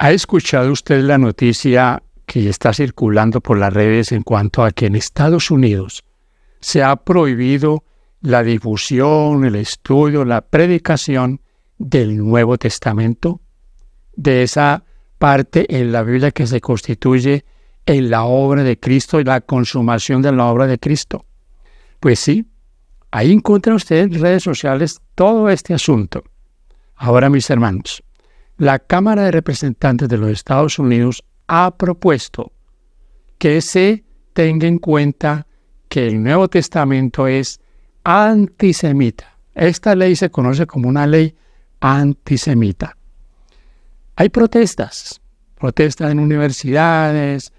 ¿Ha escuchado usted la noticia que está circulando por las redes en cuanto a que en Estados Unidos se ha prohibido la difusión, el estudio, la predicación del Nuevo Testamento, de esa parte en la Biblia que se constituye en la obra de Cristo y la consumación de la obra de Cristo. Pues sí, ahí encuentra usted en redes sociales todo este asunto. Ahora, mis hermanos, la Cámara de Representantes de los Estados Unidos ha propuesto que se tenga en cuenta que el Nuevo Testamento es antisemita. Esta ley se conoce como una ley antisemita. Hay protestas, protestas en universidades,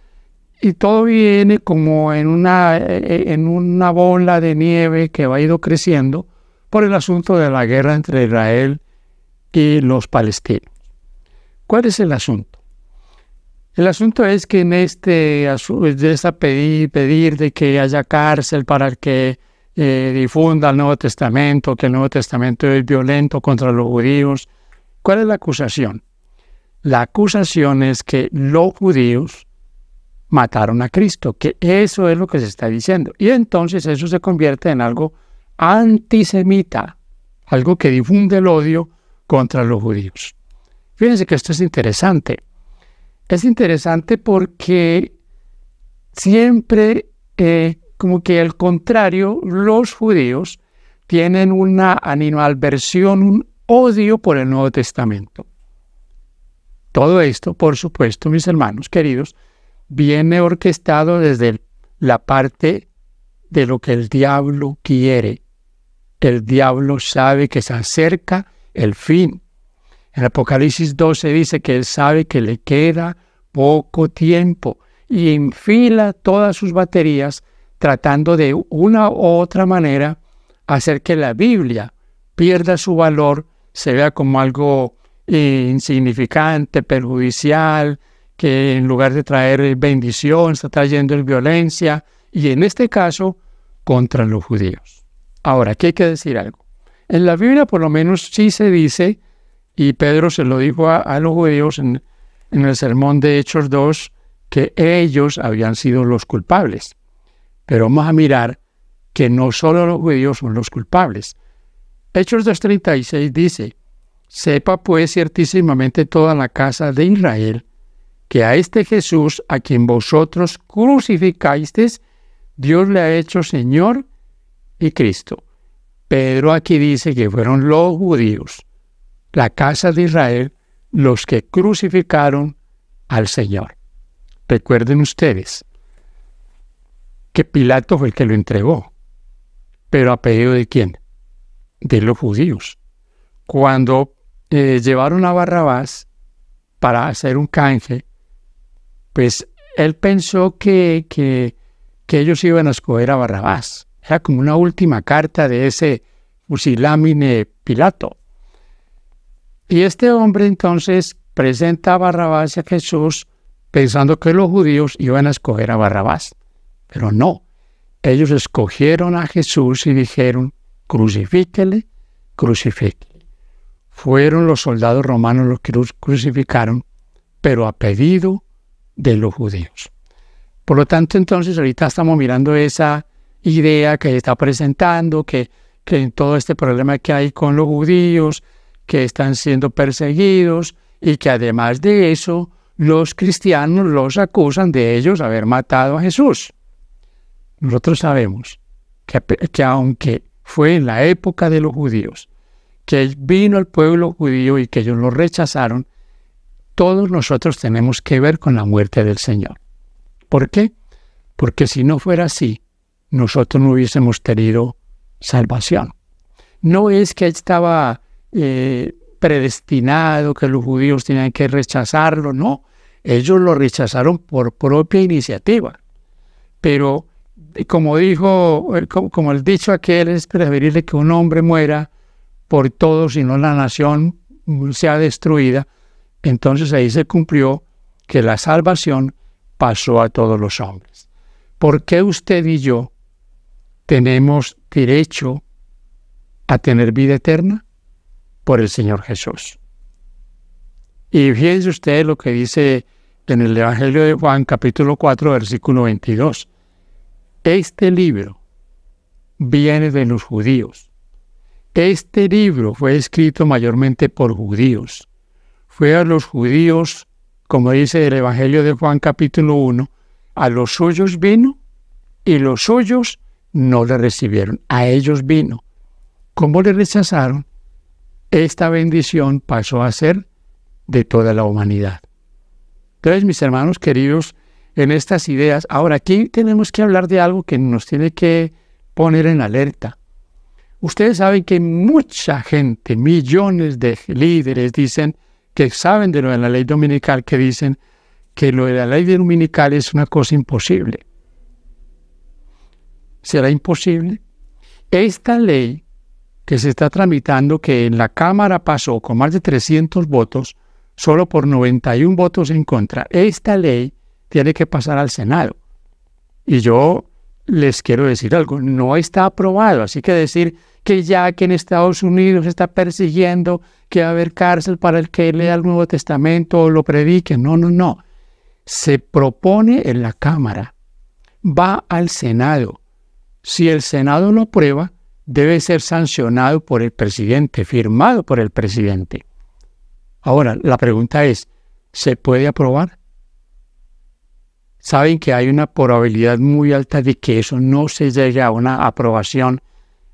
y todo viene como en una, en una bola de nieve que va ido creciendo por el asunto de la guerra entre Israel y los palestinos. ¿Cuál es el asunto? El asunto es que en este de esta pedir, de que haya cárcel para que eh, difunda el Nuevo Testamento, que el Nuevo Testamento es violento contra los judíos, ¿cuál es la acusación? La acusación es que los judíos mataron a Cristo, que eso es lo que se está diciendo. Y entonces eso se convierte en algo antisemita, algo que difunde el odio contra los judíos. Fíjense que esto es interesante. Es interesante porque siempre, eh, como que al contrario, los judíos tienen una animalversión, un odio por el Nuevo Testamento. Todo esto, por supuesto, mis hermanos queridos, viene orquestado desde la parte de lo que el diablo quiere. El diablo sabe que se acerca el fin en Apocalipsis 12 dice que él sabe que le queda poco tiempo y enfila todas sus baterías tratando de una u otra manera hacer que la Biblia pierda su valor, se vea como algo eh, insignificante, perjudicial, que en lugar de traer bendición está trayendo violencia, y en este caso contra los judíos. Ahora, aquí hay que decir algo. En la Biblia por lo menos sí se dice y Pedro se lo dijo a, los judíos en, el sermón de Hechos 2, que ellos habían sido los culpables. Pero vamos a mirar que no solo los judíos son los culpables. Hechos 2.36 dice, Sepa pues ciertísimamente toda la casa de Israel que a este Jesús, a quien vosotros crucificasteis, Dios le ha hecho Señor y Cristo. Pedro aquí dice que fueron los judíos la casa de Israel, los que crucificaron al Señor. Recuerden ustedes que Pilato fue el que lo entregó, pero a pedido de quién? De los judíos. Cuando eh, llevaron a Barrabás para hacer un canje, pues él pensó que, que, que ellos iban a escoger a Barrabás. Era como una última carta de ese fusilámine Pilato. Y este hombre entonces presenta a Barrabás a Jesús pensando que los judíos iban a escoger a Barrabás. Pero no, ellos escogieron a Jesús y dijeron, crucifíquele, crucifíquele. Fueron los soldados romanos los que crucificaron, pero a pedido de los judíos. Por lo tanto, entonces ahorita estamos mirando esa idea que está presentando, que, que en todo este problema que hay con los judíos, que están siendo perseguidos y que además de eso los cristianos los acusan de ellos haber matado a Jesús. Nosotros sabemos que, aunque fue en la época de los judíos, que vino al pueblo judío y que ellos lo rechazaron, todos nosotros tenemos que ver con la muerte del Señor. ¿Por qué? Porque si no fuera así, nosotros no hubiésemos tenido salvación. No es que estaba eh, predestinado, que los judíos tenían que rechazarlo, no, ellos lo rechazaron por propia iniciativa. Pero eh, como dijo, eh, como el dicho aquel, es preferible que un hombre muera por todos sino no la nación sea destruida. Entonces ahí se cumplió que la salvación pasó a todos los hombres. ¿Por qué usted y yo tenemos derecho a tener vida eterna? por el Señor Jesús. Y fíjense ustedes lo que dice en el Evangelio de Juan capítulo 4 versículo 22. Este libro viene de los judíos. Este libro fue escrito mayormente por judíos. Fue a los judíos, como dice el Evangelio de Juan capítulo 1, a los suyos vino y los suyos no le recibieron. A ellos vino. ¿Cómo le rechazaron? esta bendición pasó a ser de toda la humanidad. Entonces, mis hermanos queridos, en estas ideas, ahora aquí tenemos que hablar de algo que nos tiene que poner en alerta. Ustedes saben que mucha gente, millones de líderes dicen que saben de lo de la ley dominical, que dicen que lo de la ley dominical es una cosa imposible. ¿Será imposible? Esta ley que se está tramitando que en la Cámara pasó con más de 300 votos, solo por 91 votos en contra. Esta ley tiene que pasar al Senado. Y yo les quiero decir algo, no está aprobado, así que decir que ya que en Estados Unidos se está persiguiendo que va a haber cárcel para el que lea el Nuevo Testamento o lo predique, no, no, no. Se propone en la Cámara, va al Senado. Si el Senado lo aprueba, debe ser sancionado por el presidente, firmado por el presidente. Ahora, la pregunta es, ¿se puede aprobar? Saben que hay una probabilidad muy alta de que eso no se llegue a una aprobación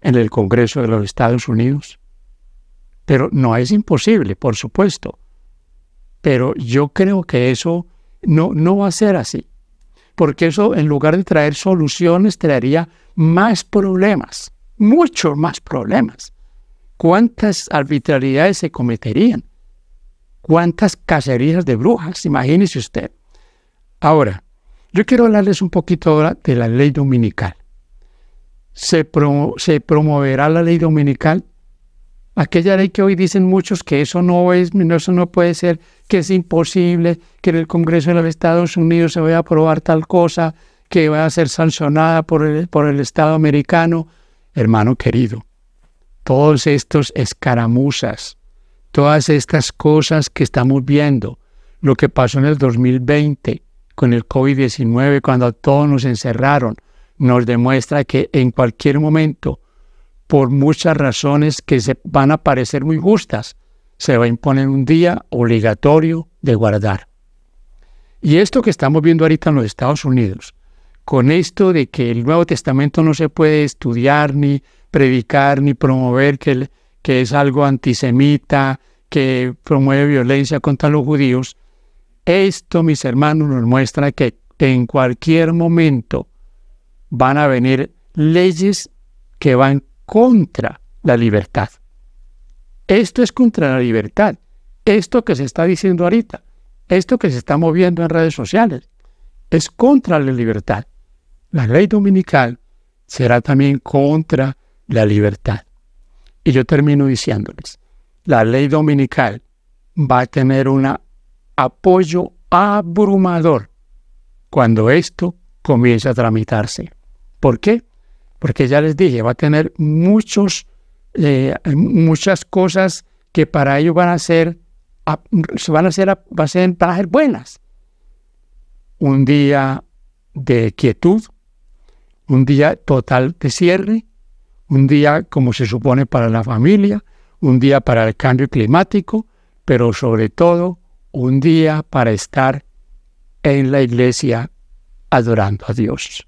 en el Congreso de los Estados Unidos. Pero no es imposible, por supuesto. Pero yo creo que eso no, no va a ser así. Porque eso, en lugar de traer soluciones, traería más problemas muchos más problemas. ¿Cuántas arbitrariedades se cometerían? ¿Cuántas cacerías de brujas? Imagínese usted. Ahora, yo quiero hablarles un poquito ahora de la ley dominical. Se, promoverá la ley dominical, aquella ley que hoy dicen muchos que eso no es, eso no puede ser, que es imposible, que en el Congreso de los Estados Unidos se vaya a aprobar tal cosa, que va a ser sancionada por por el Estado americano hermano querido, todos estos escaramuzas, todas estas cosas que estamos viendo, lo que pasó en el 2020 con el COVID-19, cuando todos nos encerraron, nos demuestra que en cualquier momento, por muchas razones que se van a parecer muy justas, se va a imponer un día obligatorio de guardar. Y esto que estamos viendo ahorita en los Estados Unidos, con esto de que el Nuevo Testamento no se puede estudiar, ni predicar, ni promover, que, es algo antisemita, que promueve violencia contra los judíos, esto, mis hermanos, nos muestra que en cualquier momento van a venir leyes que van contra la libertad. Esto es contra la libertad. Esto que se está diciendo ahorita, esto que se está moviendo en redes sociales, es contra la libertad la ley dominical será también contra la libertad. Y yo termino diciéndoles, la ley dominical va a tener un apoyo abrumador cuando esto comience a tramitarse. ¿Por qué? Porque ya les dije, va a tener muchos, eh, muchas cosas que para ellos van a ser, van a van ser, van a ser buenas. Un día de quietud, un día total de cierre, un día como se supone para la familia, un día para el cambio climático, pero sobre todo un día para estar en la iglesia adorando a Dios,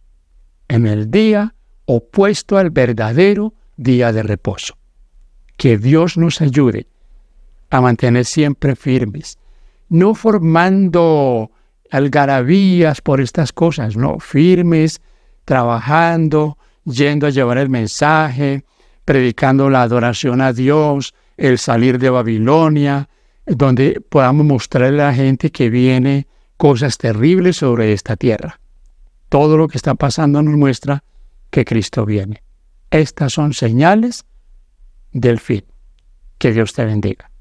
en el día opuesto al verdadero día de reposo. Que Dios nos ayude a mantener siempre firmes, no formando algarabías por estas cosas, no, firmes, trabajando, yendo a llevar el mensaje, predicando la adoración a Dios, el salir de Babilonia, donde podamos mostrarle a la gente que viene cosas terribles sobre esta tierra. Todo lo que está pasando nos muestra que Cristo viene. Estas son señales del fin. Que Dios te bendiga.